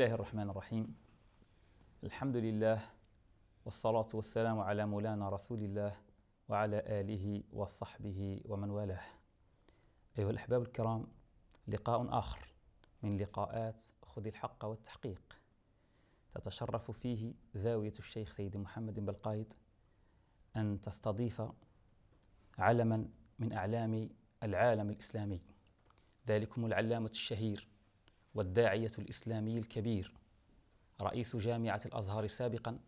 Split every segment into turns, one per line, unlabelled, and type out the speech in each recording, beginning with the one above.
الله الرحمن الرحيم الحمد لله والصلاة والسلام على مولانا رسول الله وعلى آله وصحبه ومن والاه أيها الأحباب الكرام لقاء آخر من لقاءات خذ الحق والتحقيق تتشرف فيه زاوية الشيخ سيد محمد بلقايد أن تستضيف علما من أعلام العالم الإسلامي ذلكم العلامة الشهير والداعية الإسلامي الكبير رئيس جامعة الأزهر سابقا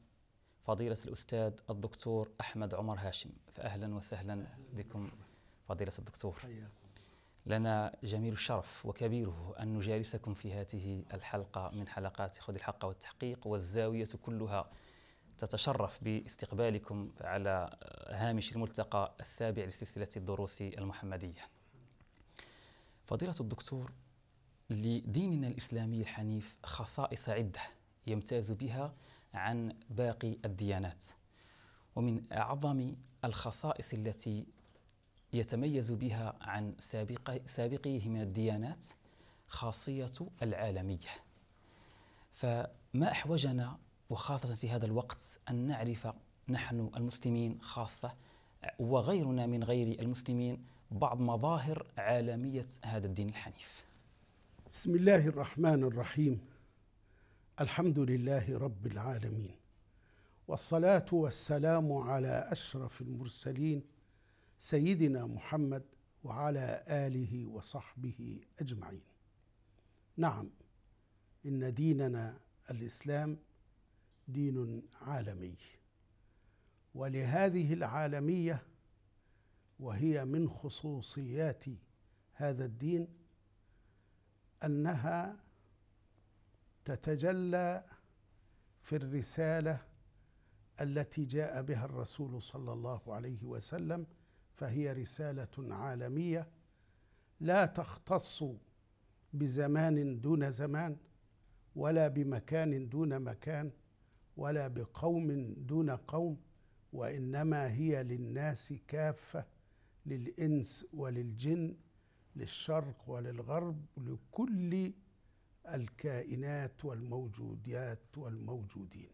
فضيلة الأستاذ الدكتور أحمد عمر هاشم فأهلا وسهلا بكم فضيلة الدكتور لنا جميل الشرف وكبيره أن نجالسكم في هذه الحلقة من حلقات خذ الحق والتحقيق والزاوية كلها تتشرف باستقبالكم على هامش الملتقى السابع لسلسلة الدروس المحمدية فضيلة الدكتور لديننا الاسلامي الحنيف خصائص عده يمتاز بها عن باقي الديانات ومن اعظم الخصائص التي يتميز بها عن سابقه سابقيه من الديانات خاصيه العالميه فما احوجنا وخاصه في هذا الوقت ان نعرف نحن المسلمين خاصه وغيرنا من غير المسلمين بعض مظاهر عالميه هذا
الدين الحنيف بسم الله الرحمن الرحيم الحمد لله رب العالمين والصلاه والسلام على اشرف المرسلين سيدنا محمد وعلى اله وصحبه اجمعين نعم ان ديننا الاسلام دين عالمي ولهذه العالميه وهي من خصوصيات هذا الدين انها تتجلى في الرساله التي جاء بها الرسول صلى الله عليه وسلم فهي رساله عالميه لا تختص بزمان دون زمان ولا بمكان دون مكان ولا بقوم دون قوم وانما هي للناس كافه للانس وللجن للشرق وللغرب لكل الكائنات والموجودات والموجودين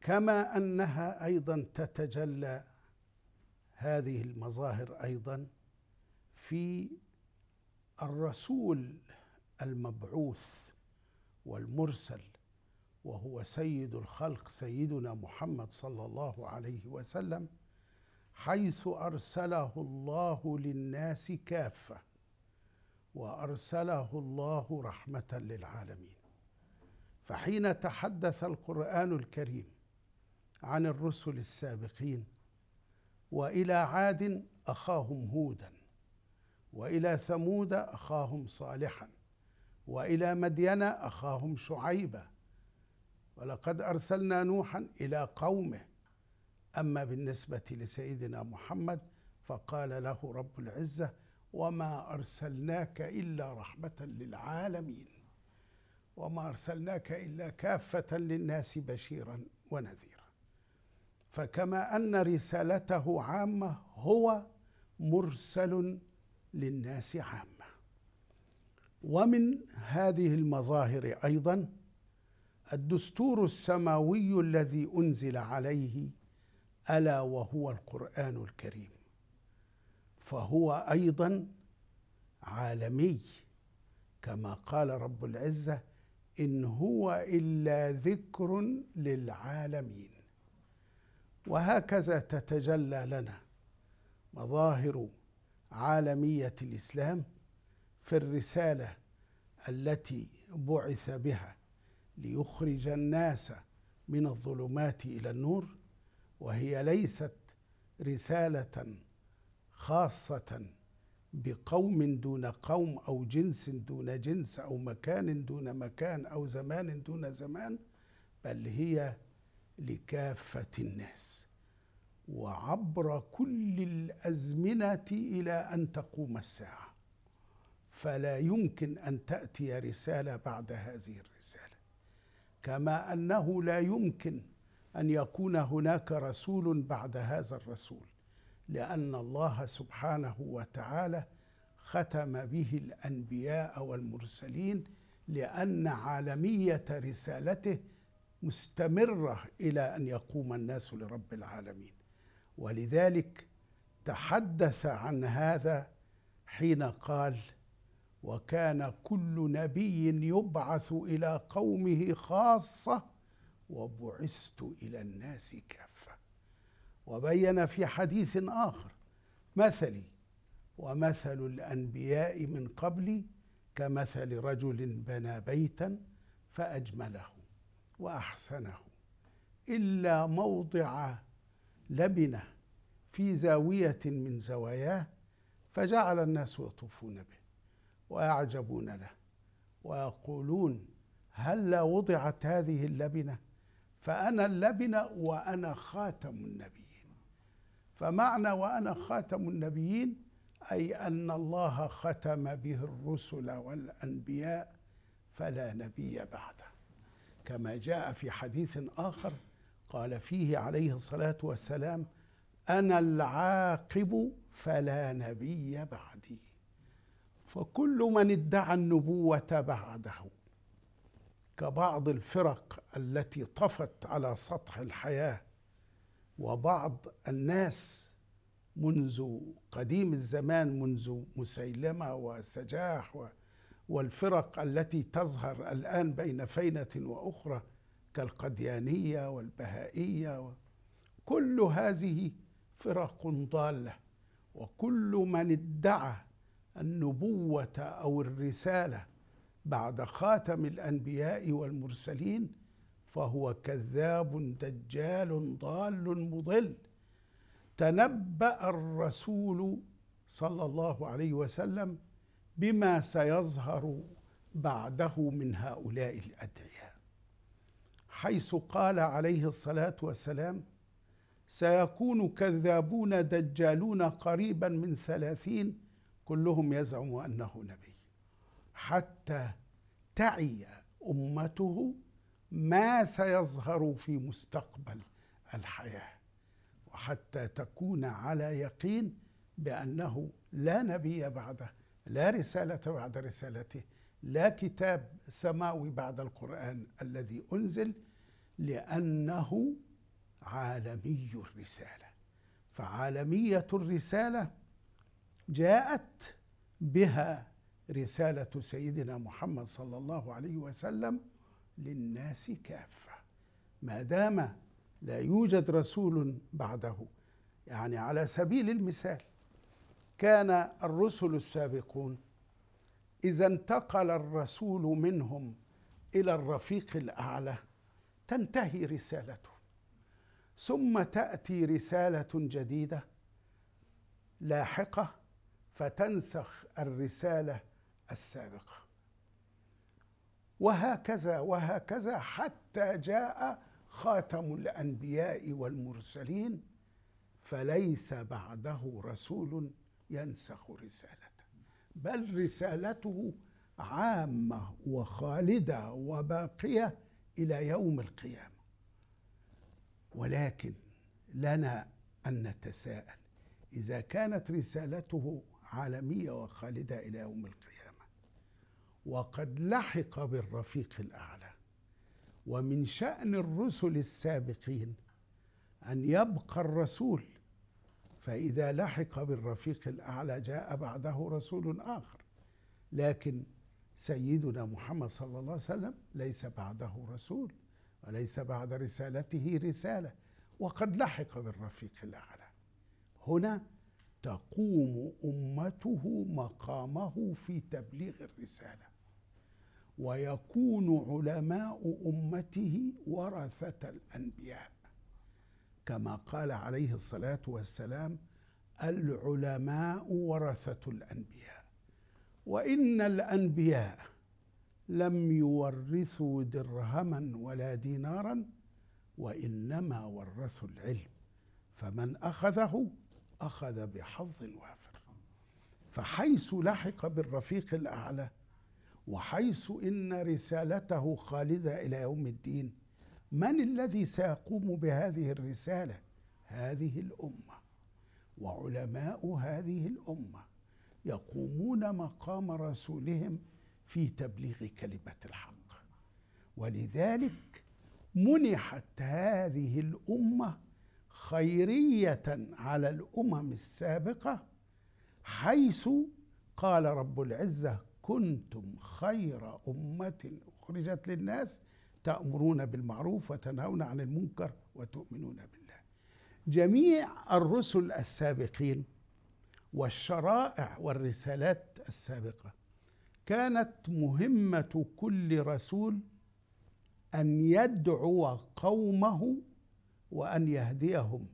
كما انها ايضا تتجلى هذه المظاهر ايضا في الرسول المبعوث والمرسل وهو سيد الخلق سيدنا محمد صلى الله عليه وسلم حيث ارسله الله للناس كافه وارسله الله رحمه للعالمين فحين تحدث القران الكريم عن الرسل السابقين والى عاد اخاهم هودا والى ثمود اخاهم صالحا والى مدين اخاهم شعيبا ولقد ارسلنا نوحا الى قومه أما بالنسبة لسيدنا محمد فقال له رب العزة وما أرسلناك إلا رحمة للعالمين وما أرسلناك إلا كافة للناس بشيرا ونذيرا فكما أن رسالته عامة هو مرسل للناس عامة ومن هذه المظاهر أيضا الدستور السماوي الذي أنزل عليه الا وهو القران الكريم فهو ايضا عالمي كما قال رب العزه ان هو الا ذكر للعالمين وهكذا تتجلى لنا مظاهر عالميه الاسلام في الرساله التي بعث بها ليخرج الناس من الظلمات الى النور وهي ليست رساله خاصه بقوم دون قوم او جنس دون جنس او مكان دون مكان او زمان دون زمان بل هي لكافه الناس وعبر كل الازمنه الى ان تقوم الساعه فلا يمكن ان تاتي رساله بعد هذه الرساله كما انه لا يمكن ان يكون هناك رسول بعد هذا الرسول لان الله سبحانه وتعالى ختم به الانبياء والمرسلين لان عالميه رسالته مستمره الى ان يقوم الناس لرب العالمين ولذلك تحدث عن هذا حين قال وكان كل نبي يبعث الى قومه خاصه وبعثت الى الناس كافه وبين في حديث اخر مثلي ومثل الانبياء من قبلي كمثل رجل بنى بيتا فاجمله واحسنه الا موضع لبنه في زاويه من زواياه فجعل الناس يطوفون به ويعجبون له ويقولون هل وضعت هذه اللبنه فأنا اللبنة وأنا خاتم النبيين فمعنى وأنا خاتم النبيين أي أن الله ختم به الرسل والأنبياء فلا نبي بعده كما جاء في حديث آخر قال فيه عليه الصلاة والسلام أنا العاقب فلا نبي بعدي فكل من ادعى النبوة بعده كبعض الفرق التي طفت على سطح الحياه وبعض الناس منذ قديم الزمان منذ مسيلمه وسجاح والفرق التي تظهر الآن بين فينة وأخرى كالقديانية والبهائية كل هذه فرق ضالة وكل من ادعى النبوة أو الرسالة بعد خاتم الانبياء والمرسلين فهو كذاب دجال ضال مضل تنبأ الرسول صلى الله عليه وسلم بما سيظهر بعده من هؤلاء الادعياء حيث قال عليه الصلاه والسلام سيكون كذابون دجالون قريبا من ثلاثين كلهم يزعم انه نبي حتى تعي امته ما سيظهر في مستقبل الحياه وحتى تكون على يقين بانه لا نبي بعده لا رساله بعد رسالته لا كتاب سماوي بعد القران الذي انزل لانه عالمي الرساله فعالميه الرساله جاءت بها رسالة سيدنا محمد صلى الله عليه وسلم للناس كافة ما دام لا يوجد رسول بعده يعني على سبيل المثال كان الرسل السابقون إذا انتقل الرسول منهم إلى الرفيق الأعلى تنتهي رسالته ثم تأتي رسالة جديدة لاحقة فتنسخ الرسالة السابقة وهكذا وهكذا حتى جاء خاتم الأنبياء والمرسلين فليس بعده رسول ينسخ رسالته بل رسالته عامة وخالدة وباقية إلى يوم القيامة ولكن لنا أن نتساءل إذا كانت رسالته عالمية وخالدة إلى يوم القيامة وقد لحق بالرفيق الاعلى ومن شان الرسل السابقين ان يبقى الرسول فاذا لحق بالرفيق الاعلى جاء بعده رسول اخر لكن سيدنا محمد صلى الله عليه وسلم ليس بعده رسول وليس بعد رسالته رساله وقد لحق بالرفيق الاعلى هنا تقوم امته مقامه في تبليغ الرساله ويكون علماء امته ورثه الانبياء كما قال عليه الصلاه والسلام العلماء ورثه الانبياء وان الانبياء لم يورثوا درهما ولا دينارا وانما ورثوا العلم فمن اخذه اخذ بحظ وافر فحيث لحق بالرفيق الاعلى وحيث ان رسالته خالده الى يوم الدين من الذي سيقوم بهذه الرساله هذه الامه وعلماء هذه الامه يقومون مقام رسولهم في تبليغ كلمه الحق ولذلك منحت هذه الامه خيريه على الامم السابقه حيث قال رب العزه كنتم خير أمة أخرجت للناس تأمرون بالمعروف وتنهون عن المنكر وتؤمنون بالله جميع الرسل السابقين والشرائع والرسالات السابقة كانت مهمة كل رسول أن يدعو قومه وأن يهديهم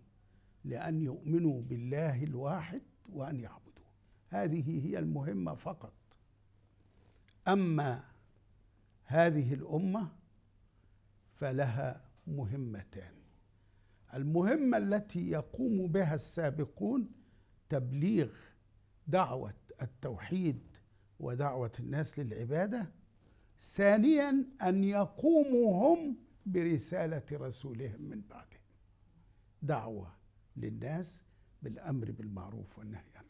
لأن يؤمنوا بالله الواحد وأن يعبدوه هذه هي المهمة فقط اما هذه الامه فلها مهمتان المهمه التي يقوم بها السابقون تبليغ دعوه التوحيد ودعوه الناس للعباده ثانيا ان يقوموا هم برساله رسولهم من بعدهم دعوه للناس بالامر بالمعروف والنهي عن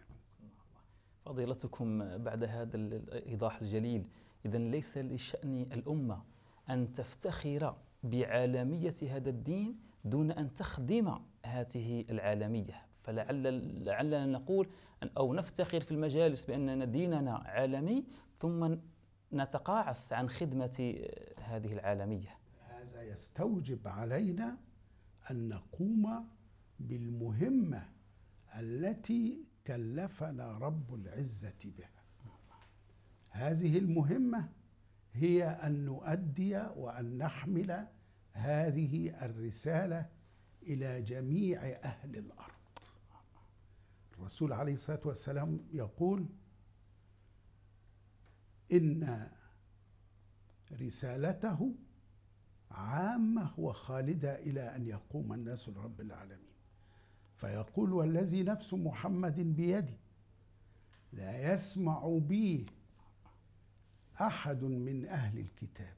فضيلتكم بعد هذا الايضاح الجليل اذا ليس لشان الامه ان تفتخر بعالميه هذا الدين دون ان تخدم هذه العالميه فلعل لعلنا نقول او نفتخر في المجالس باننا ديننا عالمي ثم نتقاعس عن خدمه آه، هذه العالميه.
هذا يستوجب علينا ان نقوم بالمهمه التي كلفنا رب العزة بها هذه المهمة هي أن نؤدي وأن نحمل هذه الرسالة إلى جميع أهل الأرض الرسول عليه الصلاة والسلام يقول إن رسالته عامة وخالدة إلى أن يقوم الناس لرب العالمين فيقول والذي نفس محمد بيده لا يسمع بي احد من اهل الكتاب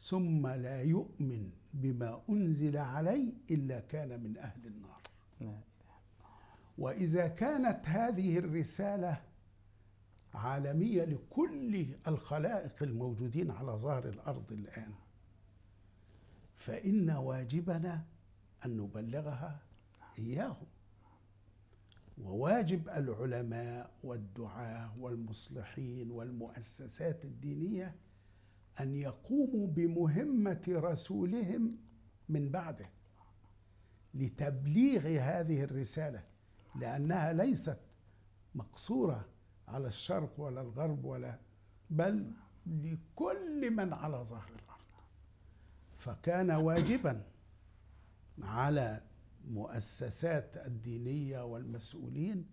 ثم لا يؤمن بما انزل علي الا كان من اهل النار واذا كانت هذه الرساله عالميه لكل الخلائق الموجودين على ظهر الارض الان فان واجبنا أن نبلغها إياهم وواجب العلماء والدعاة والمصلحين والمؤسسات الدينية أن يقوموا بمهمة رسولهم من بعده لتبليغ هذه الرسالة لأنها ليست مقصورة على الشرق ولا الغرب ولا بل لكل من على ظهر الأرض فكان واجبا على مؤسسات الدينيه والمسؤولين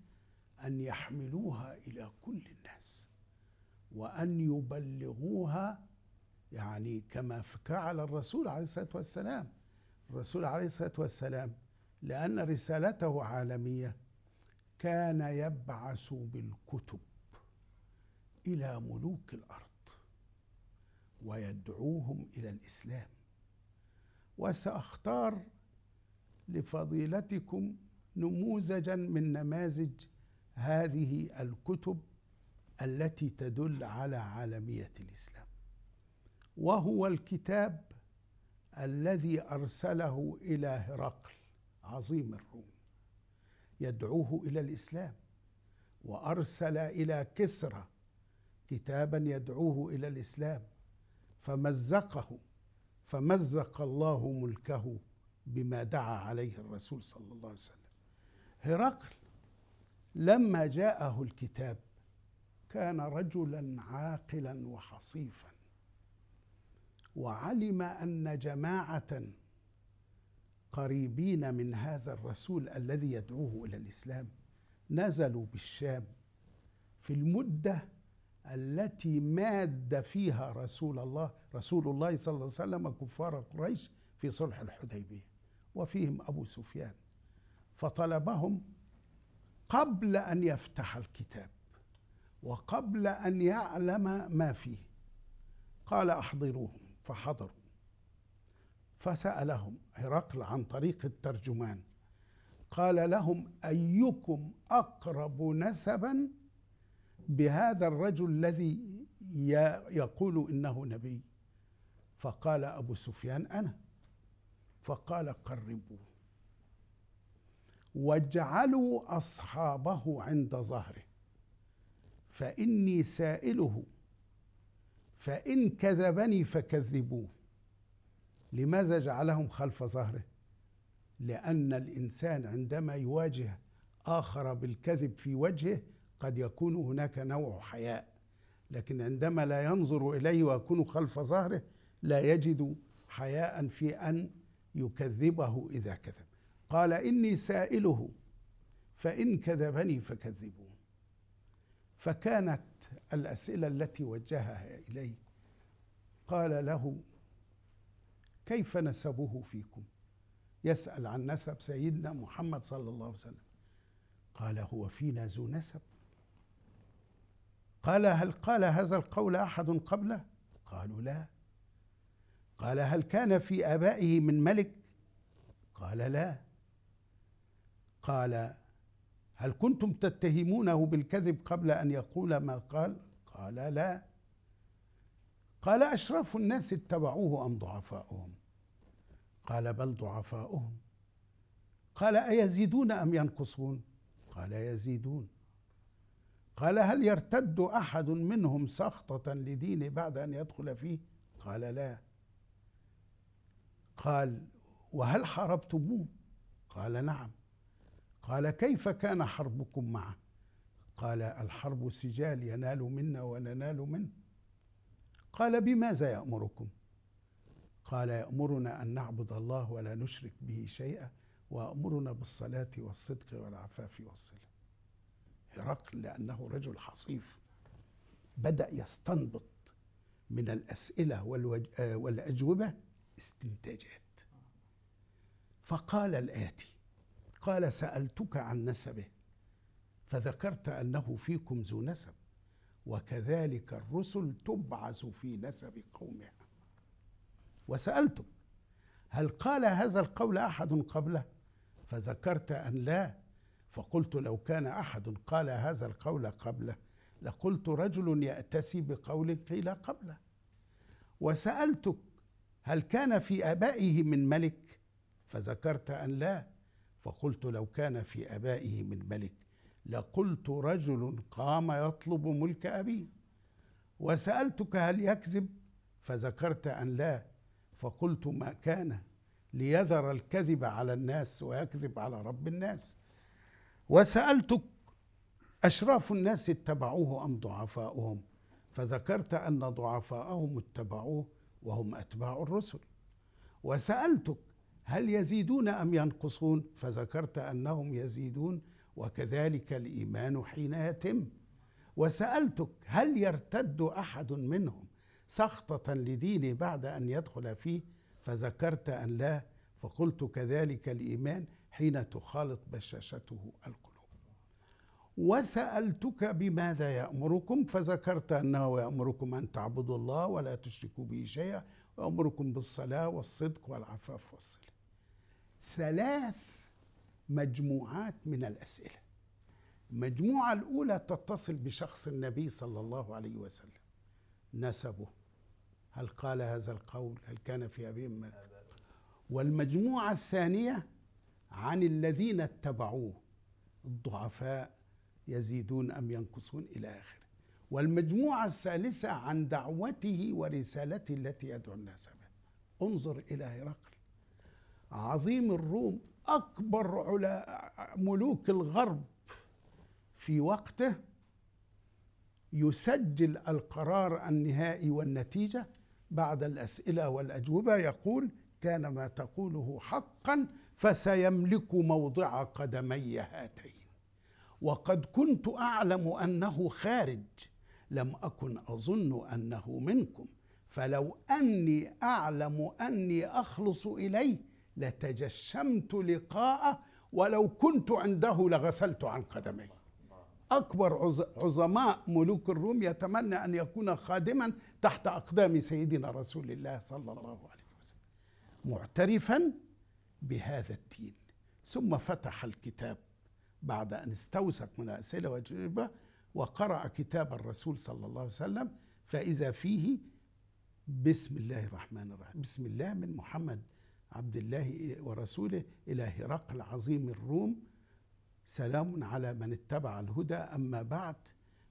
ان يحملوها الى كل الناس وان يبلغوها يعني كما فعل الرسول عليه الصلاه والسلام الرسول عليه الصلاه والسلام لان رسالته عالميه كان يبعث بالكتب الى ملوك الارض ويدعوهم الى الاسلام وساختار لفضيلتكم نموذجا من نماذج هذه الكتب التي تدل على عالميه الاسلام وهو الكتاب الذي ارسله الى هرقل عظيم الروم يدعوه الى الاسلام وارسل الى كسرى كتابا يدعوه الى الاسلام فمزقه فمزق الله ملكه بما دعا عليه الرسول صلى الله عليه وسلم هرقل لما جاءه الكتاب كان رجلا عاقلا وحصيفا وعلم ان جماعه قريبين من هذا الرسول الذي يدعوه الى الاسلام نزلوا بالشام في المده التي ماد فيها رسول الله رسول الله صلى الله عليه وسلم كفار قريش في صلح الحديبيه وفيهم أبو سفيان فطلبهم قبل أن يفتح الكتاب وقبل أن يعلم ما فيه قال أحضروهم فحضروا فسألهم هرقل عن طريق الترجمان قال لهم أيكم أقرب نسبا بهذا الرجل الذي يقول إنه نبي فقال أبو سفيان أنا فقال قربوه واجعلوا اصحابه عند ظهره فاني سائله فان كذبني فكذبوه لماذا جعلهم خلف ظهره لان الانسان عندما يواجه اخر بالكذب في وجهه قد يكون هناك نوع حياء لكن عندما لا ينظر اليه ويكون خلف ظهره لا يجد حياء في ان يكذبه إذا كذب قال إني سائله فإن كذبني فكذبوه فكانت الأسئلة التي وجهها إليه قال له كيف نسبه فيكم يسأل عن نسب سيدنا محمد صلى الله عليه وسلم قال هو فينا ذو نسب قال هل قال هذا القول أحد قبله قالوا لا قال هل كان في آبائه من ملك قال لا قال هل كنتم تتهمونه بالكذب قبل أن يقول ما قال قال لا قال أشراف الناس اتبعوه أم ضعفاؤهم قال بل ضعفاؤهم قال أيزيدون أم ينقصون قال يزيدون قال هل يرتد أحد منهم سخطة لدينه بعد أن يدخل فيه قال لا قال وهل حاربتموه قال نعم قال كيف كان حربكم معه قال الحرب سجال ينال منا وننال منه قال بماذا يامركم قال يامرنا ان نعبد الله ولا نشرك به شيئا وامرنا بالصلاه والصدق والعفاف والصله هرقل لانه رجل حصيف بدا يستنبط من الاسئله آه، والأجوبة استنتاجات فقال الآتي قال سألتك عن نسبه فذكرت أنه فيكم ذو نسب وكذلك الرسل تبعث في نسب قومها وسألتك هل قال هذا القول أحد قبله فذكرت أن لا فقلت لو كان أحد قال هذا القول قبله لقلت رجل يأتسي بقول قيل قبله وسألتك هل كان في ابائه من ملك فذكرت ان لا فقلت لو كان في ابائه من ملك لقلت رجل قام يطلب ملك ابيه وسالتك هل يكذب فذكرت ان لا فقلت ما كان ليذر الكذب على الناس ويكذب على رب الناس وسالتك اشراف الناس اتبعوه ام ضعفاؤهم فذكرت ان ضعفاءهم اتبعوه وهم أتباع الرسل وسألتك هل يزيدون أم ينقصون فذكرت أنهم يزيدون وكذلك الإيمان حين يتم وسألتك هل يرتد أحد منهم سخطة لدينه بعد أن يدخل فيه فذكرت أن لا فقلت كذلك الإيمان حين تخالط بشاشته القلوب وسألتك بماذا يأمركم فذكرت أنه يأمركم أن تعبدوا الله ولا تشركوا به شيئا ويأمركم بالصلاة والصدق والعفاف والصلة ثلاث مجموعات من الأسئلة المجموعة الأولى تتصل بشخص النبي صلى الله عليه وسلم نسبه هل قال هذا القول هل كان في أبيهم والمجموعة الثانية عن الذين اتبعوه الضعفاء يزيدون أم ينقصون إلى آخره والمجموعة الثالثة عن دعوته ورسالته التي يدعو الناس بها انظر إلى هرقل عظيم الروم أكبر على ملوك الغرب في وقته يسجل القرار النهائي والنتيجة بعد الأسئلة والأجوبة يقول كان ما تقوله حقا فسيملك موضع قدمي هاتين وقد كنت اعلم انه خارج لم اكن اظن انه منكم فلو اني اعلم اني اخلص اليه لتجشمت لقاءه ولو كنت عنده لغسلت عن قدمي اكبر عظماء ملوك الروم يتمنى ان يكون خادما تحت اقدام سيدنا رسول الله صلى الله عليه وسلم معترفا بهذا الدين ثم فتح الكتاب بعد أن استوثق من الأسئلة والأجوبة وقرأ كتاب الرسول صلى الله عليه وسلم فإذا فيه بسم الله الرحمن الرحيم بسم الله من محمد عبد الله ورسوله إلى هرقل العظيم الروم سلام على من اتبع الهدى أما بعد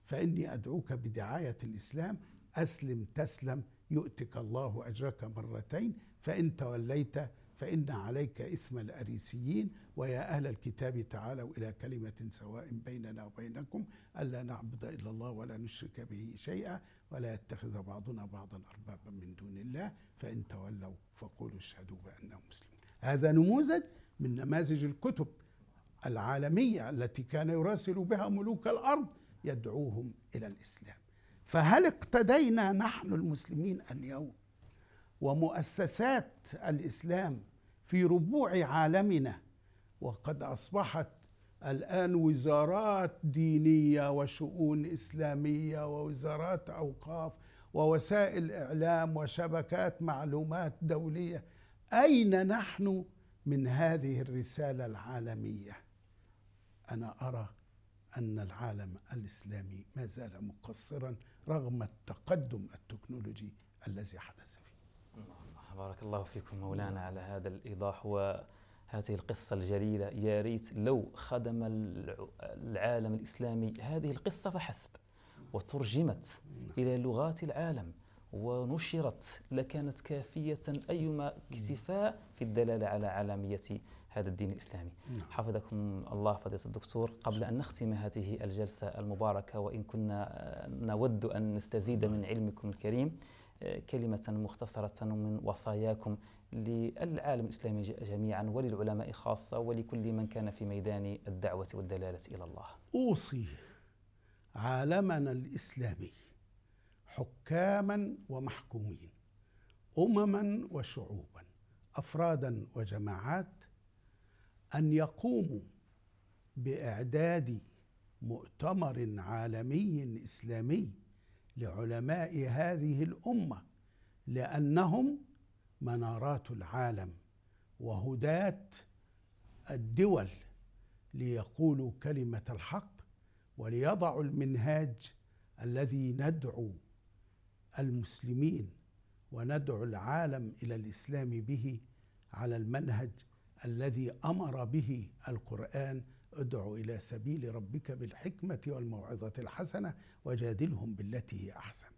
فإني أدعوك بدعاية الإسلام أسلم تسلم يؤتك الله أجرك مرتين فإن توليت فإن عليك إثم الأريسيين ويا أهل الكتاب تعالوا إلى كلمة سواء بيننا وبينكم ألا نعبد إلا الله ولا نشرك به شيئا ولا يتخذ بعضنا بعضا أربابا من دون الله فإن تولوا فقولوا اشهدوا بأننا مسلمون هذا نموذج من نماذج الكتب العالمية التي كان يراسل بها ملوك الأرض يدعوهم إلى الإسلام فهل اقتدينا نحن المسلمين اليوم ومؤسسات الاسلام في ربوع عالمنا وقد اصبحت الان وزارات دينيه وشؤون اسلاميه ووزارات اوقاف ووسائل اعلام وشبكات معلومات دوليه اين نحن من هذه الرساله العالميه انا ارى ان العالم الاسلامي ما زال مقصرا رغم التقدم التكنولوجي الذي حدث فيه
بارك الله فيكم مولانا على هذا الإيضاح وهذه القصة الجليلة يا ريت لو خدم العالم الإسلامي هذه القصة فحسب وترجمت نعم. إلى لغات العالم ونشرت لكانت كافية أيما اكتفاء في الدلالة على عالمية هذا الدين الإسلامي نعم. حفظكم الله فضيلة الدكتور قبل أن نختم هذه الجلسة المباركة وإن كنا آه، نود أن نستزيد نعم. من علمكم الكريم كلمة مختصرة من وصاياكم للعالم الإسلامي جميعا وللعلماء خاصة ولكل من كان في ميدان الدعوة والدلالة إلى الله
أوصي عالمنا الإسلامي حكاما ومحكومين أمما وشعوبا أفرادا وجماعات أن يقوموا بإعداد مؤتمر عالمي إسلامي لعلماء هذه الامه لانهم منارات العالم وهداه الدول ليقولوا كلمه الحق وليضعوا المنهاج الذي ندعو المسلمين وندعو العالم الى الاسلام به على المنهج الذي امر به القران ادع الى سبيل ربك بالحكمه والموعظه الحسنه وجادلهم بالتي هي احسن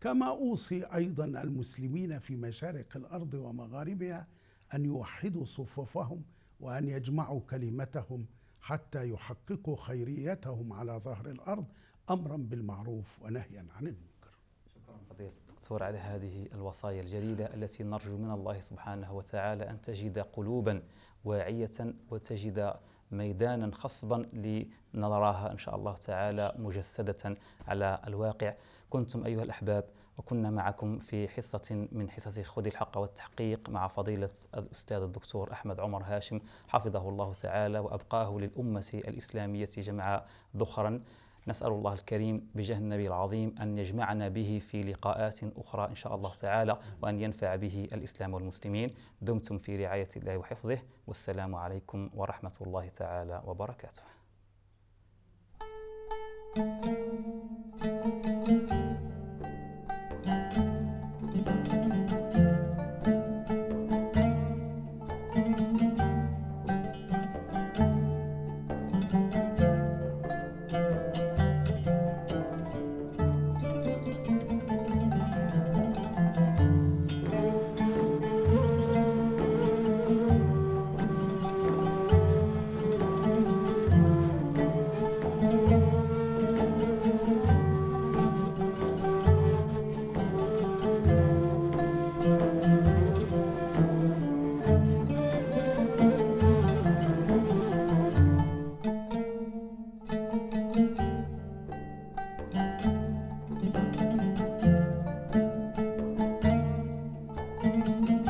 كما اوصي ايضا المسلمين في مشارق الارض ومغاربها ان يوحدوا صفوفهم وان يجمعوا كلمتهم حتى يحققوا خيريتهم على ظهر الارض امرا بالمعروف ونهيا عن المنكر.
شكرا فضيله الدكتور على هذه الوصايا الجليله التي نرجو من الله سبحانه وتعالى ان تجد قلوبا واعيه وتجد ميدانا خصبا لنراها إن شاء الله تعالى مجسدة على الواقع كنتم أيها الأحباب وكنا معكم في حصة من حصص خذ الحق والتحقيق مع فضيلة الأستاذ الدكتور أحمد عمر هاشم حفظه الله تعالى وأبقاه للأمة الإسلامية جمع ذخرا نسأل الله الكريم بجه النبي العظيم أن يجمعنا به في لقاءات أخرى إن شاء الله تعالى وأن ينفع به الإسلام والمسلمين دمتم في رعاية الله وحفظه والسلام عليكم ورحمة الله تعالى وبركاته
Thank you.